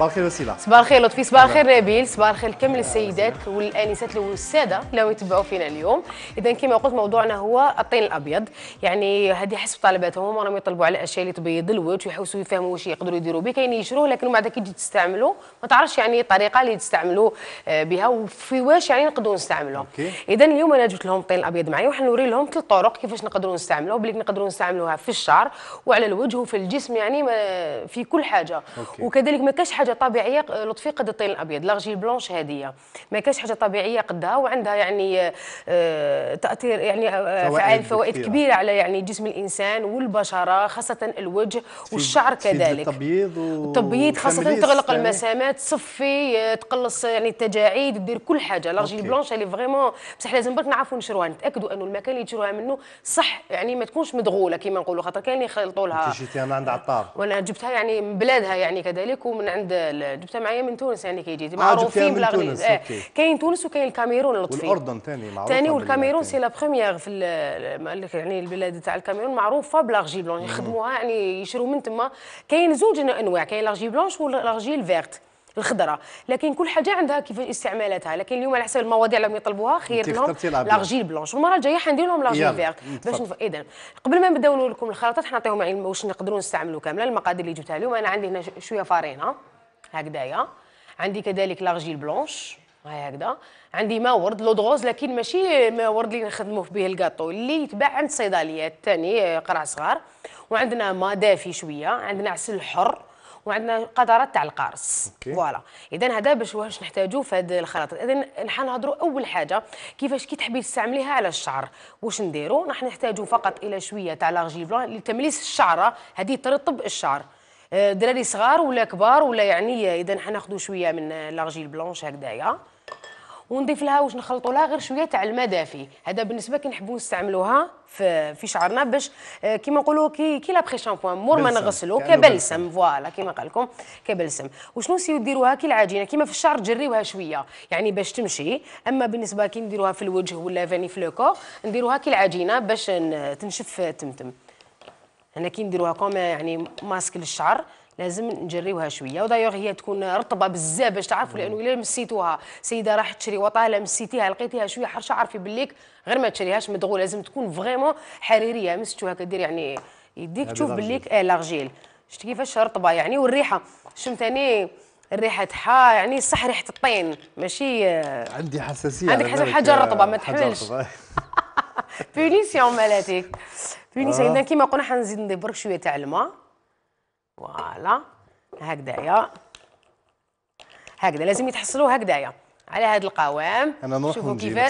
صباح الخير وسيله صباح الخير لطفي صباح الخير نبيل صباح الخير كامل السيدات والانسات والساده لو يتبعوا فينا اليوم اذا كما قلت موضوعنا هو الطين الابيض يعني هذه حسب طلباتهم راهم يطلبوا على اشياء اللي تبيض الوجه ويحوسوا يفهموا واش يقدروا يديروا به كاين يشروه لكن بعد كي تجي تستعملوا ما تعرفش يعني الطريقه اللي تستعملوا آه، بها وفي واش يعني نقدروا نستعملوه اذا اليوم انا جبت لهم الطين الابيض معايا وحنوري لهم ثلاث طرق كيفاش نقدروا نستعملوه بلي نقدروا نستعملوها في الشعر وعلى الوجه وفي الجسم يعني في كل حاجه أوكي. وكذلك ما كاش حاجه حاجه طبيعيه لطفي قد الطين الابيض لاجيل بلونش هذه ما كاش حاجه طبيعيه قدها وعندها يعني آه، تاثير يعني آه، فعال فوائد كبيرة. كبيره على يعني جسم الانسان والبشره خاصه الوجه والشعر كذلك التبييض التبييض خاصه تغلق المسامات تصفي تقلص يعني التجاعيد دير كل حاجه لاجيل بلونش اللي فريمون بصح لازم برك نعرفوا نشروها نتاكدوا انه المكان اللي تشروها منه صح يعني ما تكونش مدغوله كما نقولوا خاطر كاين اللي يخلطوا لها شتيها من عند عطار وانا جبتها يعني من بلادها يعني كذلك ومن عند جبتها معايا من تونس يعني كي جيتي آه، معروفين آه بالاغنيه كاين تونس وكاين الكاميرون لطفي والاردن ثاني معروف ثاني والكاميرون سي لا بروميير في يعني البلاد تاع الكاميرون معروفه بلارجي بلون يخدموها يعني يشرو من تما كاين زوج انواع كاين لارجي بلونش والارجي الفيرت الخضراء لكن كل حاجه عندها كيف استعمالاتها لكن اليوم على حسب المواضيع اللي يطلبوها خير لهم لارجيل بلونش المره الجايه حندير لهم لارجيل فيرت باش نف... اذا قبل ما نبداو لكم الخلطات حنعطيهم واش نقدروا نستعملوا كامله المقادير اللي جبتها اليوم انا عندي هنا شويه فارينه هكذايا عندي كذلك لارجيل بلونش هاي هكذا عندي ما ورد لودغوز لكن ماشي ما ورد اللي نخدموه به الكاطو اللي يتباع عند الصيدليات ثاني آه، قرع صغار وعندنا ما دافي شويه عندنا عسل حر وعندنا قطرات تاع القارص فوالا اذا هذا باش واش نحتاجو في هذا الخلاط اذا نهضروا اول حاجه كيفاش كي تحبي تستعمليها على الشعر واش نديروا راح نحتاجوا فقط الى شويه تاع لارجيل بلون لتمليس الشعره هذه ترطب الشعر آه، دراري صغار ولا كبار ولا يعني اذا حناخذوا شويه من لاجيل آه، بلونش هكذايا ونضيف لها واش نخلطوا لها غير شويه تاع الماء دافي هذا بالنسبه كي نحبوا نستعملوها في في شعرنا باش آه، كيما نقولوا كي كي لابخي شامبوان مور ما نغسلو كبلسم فوالا كيما قال لكم كبلسم وشنو نسيو ديروها كي العجينه كيما في الشعر تجريوها شويه يعني باش تمشي اما بالنسبه كي نديروها في الوجه ولا فاني في نديروها كي العجينه باش تنشف تمتم هنا كي نديروها كوم يعني ماسك للشعر لازم نجريوها شويه ودايوغ هي تكون رطبه بزاف باش تعرفوا لانه الا مسيتوها سيده راح تشري وطاله مسيتيها لقيتيها شويه حرشه عرفي بالليك غير ما تشريهاش مدغول لازم تكون فريمون حريريه مستوها كدير يعني يديك تشوف بالليك اه لاغجيل شفت كيفاش رطبه يعني والريحه شمتاني الريحه تاعها يعني صح ريحه الطين ماشي آه، عندي حساسيه عندك حاجه رطبه ما تحملش بونيسيون مالاتي بونيسيون آه. كيما قلنا حنزيد نضيف برك شويه تاع الماء فوالا هكذايا هكذا لازم يتحصلوا هكذايا على هذا القوام انا نروح ونجي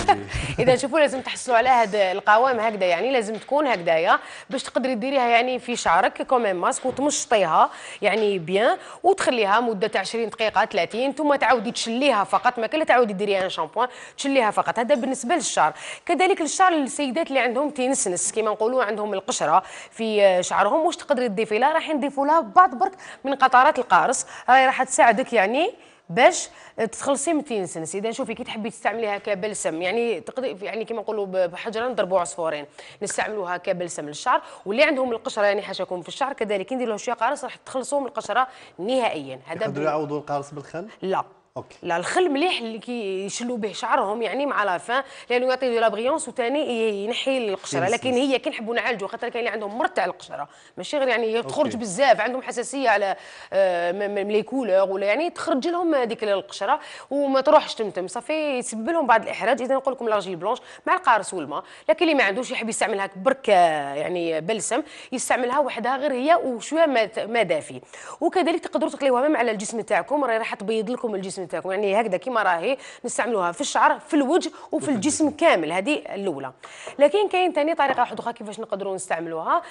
اذا شوفوا لازم تحصلوا على هذا القوام هكذا يعني لازم تكون هكذايا باش تقدري ديريها يعني في شعرك كوميم ماسك وتمشطيها يعني بيان وتخليها مده 20 دقيقه 30 ثم تعاودي تشليها فقط ما كلا تعاودي ديري ان شامبوان تشليها فقط هذا بالنسبه للشعر كذلك للشعر للسيدات اللي عندهم تينسنس كما نقولوا عندهم القشره في شعرهم واش تقدري تضيفي لها راح نضيفوا لها بعض برك من قطرات القارص راح تساعدك يعني باش تخلصي من تينسنس اذا شوفي كي تحبي تستعمليها كبلسم يعني تقدري يعني كما نقولوا بحجره نضربوا عصفورين نستعملوها كبلسم للشعر واللي عندهم القشره يعني حاشاكم في الشعر كذلك ندير لهم شويه قارص راح تخلصوا من القشره نهائيا هذا يقدروا يعوضوا القارص بالخل لا اوكي لا الخل مليح اللي كيشلوا به شعرهم يعني مع لافان لانه يعطي دو لا بريونس وثاني ينحي القشره لكن هي كي نحبوا نعالجوا خاطر كاين اللي عندهم مرتع القشره ماشي غير يعني تخرج بزاف عندهم حساسيه على آه، لي كولور ولا يعني تخرج لهم هذيك القشره وما تروحش تمتم صافي يسبب لهم بعض الاحراج اذا نقول لكم لاجي بلونش مع القارس والماء لكن اللي ما عندوش يحب يستعملها برك يعني بلسم يستعملها وحدها غير هي وشويه ما دافي وكذلك تقدروا تقليوها مع على الجسم تاعكم راح تبيض لكم الجسم نتاعكم يعني هكذا كيما راهي نستعملوها في الشعر في الوجه وفي الجسم كامل هذه الاولى لكن كاين ثاني طريقه واحده اخرى كيفاش نقدروا نستعملوها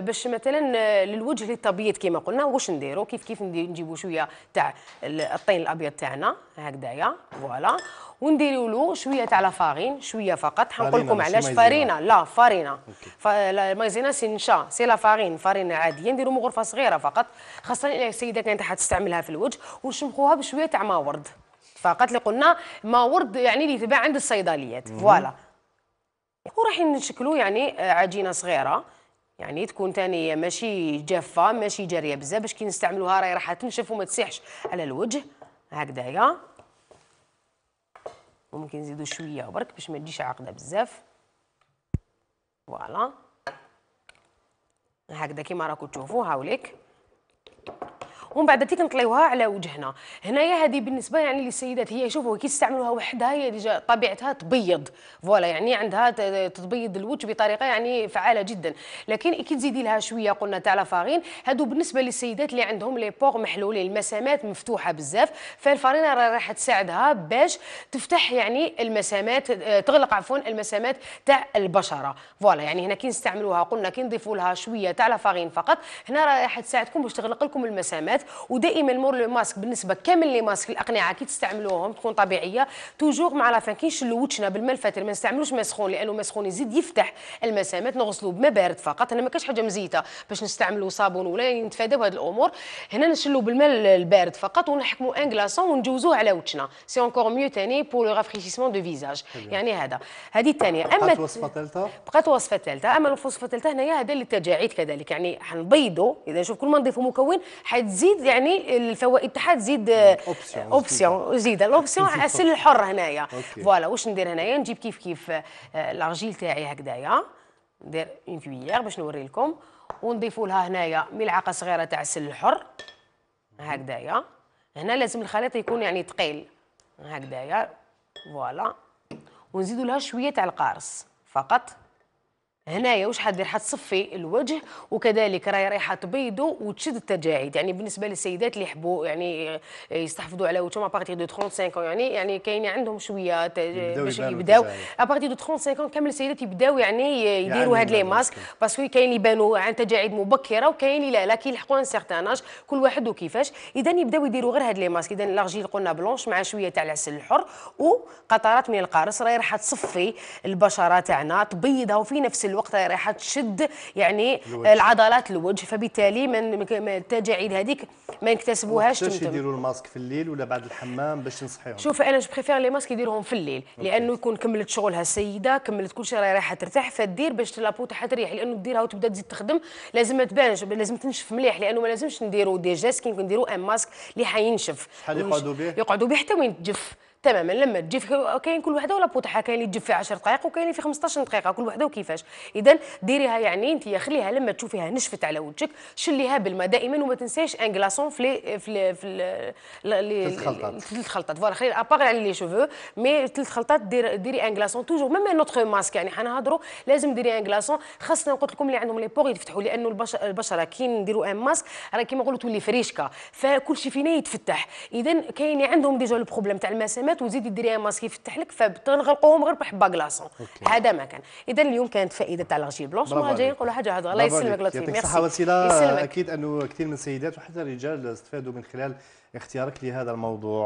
باش مثلا للوجه للتبييض كيما قلنا واش نديروا كيف كيف نجيبوا شويه تاع الطين الابيض تاعنا هكذايا فوالا ونديروا له شويه تاع لا فارين شويه فقط حنقول لكم علاش فارينه لا فارينه المايزينا سي نشا سي لا فارين فارين عاديه نديروا غرفه صغيره فقط خاصه السيده كانت حتستعملها في الوجه ونشمخوها بشويه تاع ما ورد فقط اللي قلنا ما ورد يعني اللي يتباع عند الصيدليات فوالا وراح نشكلوا يعني عجينه صغيره يعني تكون ثاني ماشي جافه ماشي جاريه بزاف باش كي نستعملوها راهي راح تنشف وما تسيحش على الوجه هكذايا ممكن نزيدو شويه برك باش ما تجيش عاقده بزاف فوالا هكذا كيما راكم تشوفوا هاوليك ومن بعد تي على وجهنا هنايا هذه بالنسبه يعني للسيدات هي شوفوا كي يستعملوها وحدها هي طبيعتها تبيض فوالا يعني عندها تبيض الوجه بطريقه يعني فعاله جدا لكن كي تزيدي لها شويه قلنا تاع لافارين هادو بالنسبه للسيدات اللي عندهم لي بور محلولين المسامات مفتوحه بزاف فالفارينه راح تساعدها باش تفتح يعني المسامات آه، تغلق عفوا المسامات تاع البشره فوالا يعني هنا كي نستعملوها قلنا كي نضيفوا لها شويه تاع لافارين فقط هنا راح تساعدكم باش تغلق لكم المسامات ودائما مور لو ماسك بالنسبه كامل لي ماسك الاقنعه كي تستعملوهم تكون طبيعيه توجور مع لافان كي نشلو بالماء الفاتر ما نستعملوش ماء سخون لانه ماء سخون يزيد يفتح المسامات نغسلو بماء بارد فقط هنا ما كاش حاجه مزيته باش نستعملو صابون ولا نتفاداو هذه الامور هنا نشلو بالماء البارد فقط ونحكمو ان غلاصون ونجوزوه على وجهنا سي اونكور ميو ثاني بور لو رافريشيسمون دو فيزاج يعني هذا هذه الثانيه اما بقات وصفه ثالثه بقات وصفه ثالثه اما الوصفه الثالثه هنايا هذا للتجاعيد كذلك يعني حنبيضو اذا نشوف كل ما نضيفو مكون حتزيد زيد يعني الفو... اتحاد زيد اوبسيون آه، زيد الاوبسيون على السن الحر هنايا فوالا واش ندير هنايا نجيب كيف كيف الارجيل آه، تاعي هكذايا ندير اون كويير باش نوري لكم ونضيفوا لها هنايا ملعقه صغيره تاع السن الحر هكذايا هنا لازم الخليط يكون يعني ثقيل هكذايا فوالا ونزيدوا لها شويه تاع القارص فقط هنايا واش حدير حتصفي الوجه وكذلك راهي رايحه تبيضو وتشد التجاعيد يعني بالنسبه للسيدات اللي يحبوا يعني آه، يستحفظوا على وجههم ابارتي دو 35 يعني يعني كاين عندهم شويه باش يبداو ابارتي دو 35 كامل السيدات يبداو يعني, آه، يعني يديروا هاد لي ماسك باسكو كاين اللي يبانوا عن تجاعيد مبكره وكاين اللي لا لا كيلحقوا ان سيغتان اج كل واحد وكيفاش اذا يبداو يديروا غير هاد لي ماسك اذا لارجيل قلنا بلونش مع شويه تاع العسل الحر وقطرات من القارص راهي راح تصفي البشره تاعنا تبيضها وفي نفس الوقت راح تشد يعني الوجه. العضلات الوجه فبالتالي من التجاعيد هذيك ما يكتسبوهاش باش يديروا الماسك في الليل ولا بعد الحمام باش نصحيهم شوف انا جو بريفير لي ماسك يديروهم في الليل أوكي. لانه يكون كملت شغلها السيده كملت كل شيء رايحه ترتاح فدير باش لابو تاعها تريح لانه ديرها وتبدا تزيد تخدم لازم ما تبانش لازم تنشف مليح لانه ما لازمش نديروا دي جاس كي نديروا ان ماسك اللي حينشف شحال يقعدوا به يقعدوا به حتى وين تجف تماما لما تجي كاين كل وحده ولا بوطحه كاين اللي تجي في 10 دقائق وكاين اللي في 15 دقيقه كل وحده وكيفاش اذا ديريها يعني انت خليها لما تشوفيها نشفت على وجهك شليها بالماء دائما وما تنساش ان كلاصون في في في ثلاث خلطات فوالا خلي ابار على لي شوفو مي ثلاث خلطات دير ديري ان كلاصون توجور ميم نوتخ ماسك يعني حنهضروا لازم ديري ان كلاصون خاصنا قلت لكم اللي عندهم لي بوغ يتفتحوا لانه البشره, البشرة كي نديروا ان ماسك راه كيما نقولوا تولي فريشكه فكل شيء فينا يتفتح اذا كاين اللي عندهم ديجا بروبليم تاع المسامات البنات وزيد ديريها ماسك يفتح لك فتنغلقوهم غير بحبه كلاصون هذا ما كان اذا اليوم كانت فائده تاع لارجيل بلونش جاي نقولوا حاجه هذا الله يسلمك لطيف ميرسي وسيله اكيد انه كثير من السيدات وحتى الرجال استفادوا من خلال اختيارك لهذا الموضوع